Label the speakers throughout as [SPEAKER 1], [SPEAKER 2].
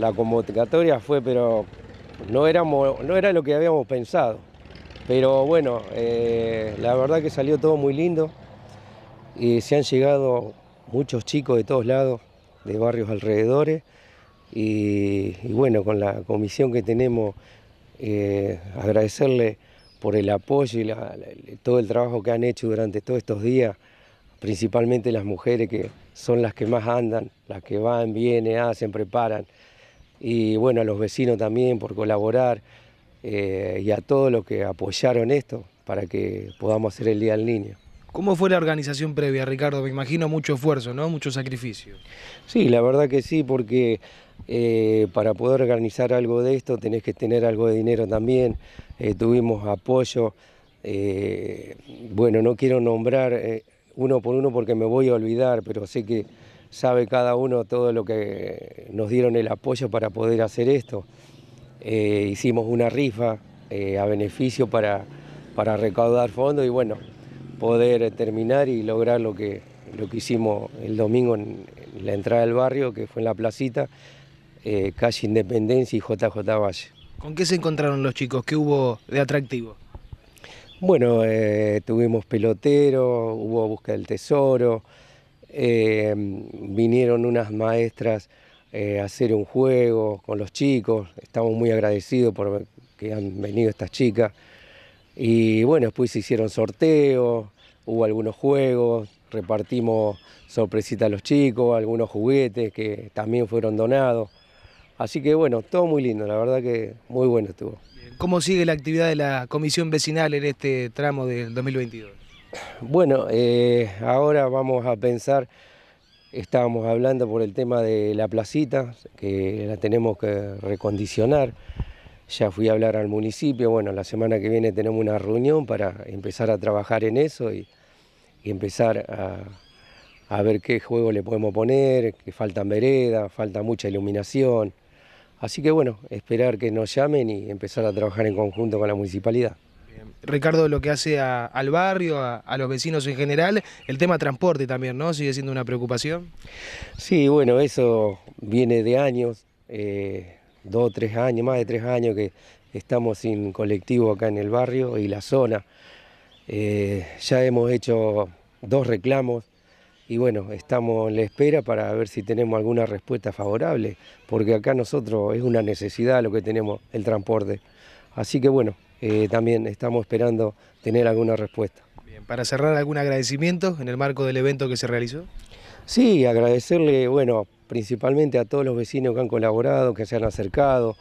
[SPEAKER 1] la convocatoria fue, pero no, no era lo que habíamos pensado. Pero bueno, eh, la verdad que salió todo muy lindo. Y se han llegado muchos chicos de todos lados, de barrios alrededores. Y, bueno, con la comisión que tenemos, eh, agradecerle por el apoyo y todo el trabajo que han hecho durante todos estos días, principalmente las mujeres que son las que más andan, las que van, vienen, hacen, preparan y bueno, a los vecinos también por colaborar eh, y a todos los que apoyaron esto para que podamos hacer el Día del Niño.
[SPEAKER 2] ¿Cómo fue la organización previa, Ricardo? Me imagino mucho esfuerzo, ¿no? Mucho sacrificio.
[SPEAKER 1] Sí, la verdad que sí, porque eh, para poder organizar algo de esto tenés que tener algo de dinero también. Eh, tuvimos apoyo. bueno, no quiero nombrar uno por uno porque me voy a olvidar, pero sé que sabe cada uno todo lo que nos dieron el apoyo para poder hacer esto. Eh, hicimos una rifa eh, a beneficio para, recaudar fondos y bueno, poder terminar y lograr lo que, lo que hicimos el domingo en la entrada del barrio, que fue en la placita, eh, calle Independencia y JJ Valle.
[SPEAKER 2] ¿Con qué se encontraron los chicos? ¿Qué hubo de atractivo?
[SPEAKER 1] Bueno, tuvimos pelotero, hubo búsqueda del tesoro, eh, vinieron unas maestras eh, a hacer un juego con los chicos, estamos muy agradecidos por que han venido estas chicas. Y bueno, después se hicieron sorteos, hubo algunos juegos, repartimos sorpresitas a los chicos, algunos juguetes que también fueron donados. Así que bueno, todo muy lindo, la verdad que muy bueno estuvo.
[SPEAKER 2] ¿Cómo sigue la actividad de la Comisión Vecinal en este tramo del 2022?
[SPEAKER 1] Bueno, eh, ahora vamos a pensar, estábamos hablando por el tema de la placita, que la tenemos que recondicionar. Ya fui a hablar al municipio, bueno, la semana que viene tenemos una reunión para empezar a trabajar en eso y, empezar a, a, ver qué juego le podemos poner, que faltan veredas, falta mucha iluminación. Así que bueno, esperar que nos llamen y empezar a trabajar en conjunto con la municipalidad.
[SPEAKER 2] Ricardo, lo que hace al barrio, a, los vecinos en general, el tema transporte también, ¿no? ¿Sigue siendo una preocupación?
[SPEAKER 1] Sí, bueno, eso viene de años, eh, dos, tres años, más de tres años que estamos sin colectivo acá en el barrio y la zona. Eh, ya hemos hecho dos reclamos y bueno, estamos en la espera para ver si tenemos alguna respuesta favorable, porque acá nosotros es una necesidad lo que tenemos, el transporte. Así que bueno, eh, también estamos esperando tener alguna respuesta.
[SPEAKER 2] Bien, para cerrar, ¿algún agradecimiento en el marco del evento que se realizó?
[SPEAKER 1] Sí, agradecerle, bueno, principalmente a todos los vecinos que han colaborado, que se han acercado,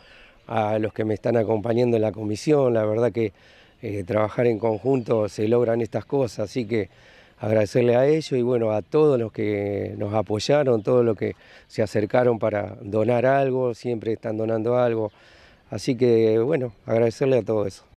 [SPEAKER 1] a los que me están acompañando en la comisión, la verdad que eh, trabajar en conjunto se logran estas cosas, así que agradecerle a ellos y bueno, a todos los que nos apoyaron, todos los que se acercaron para donar algo,
[SPEAKER 2] siempre están donando algo, así que bueno, agradecerle a todo eso.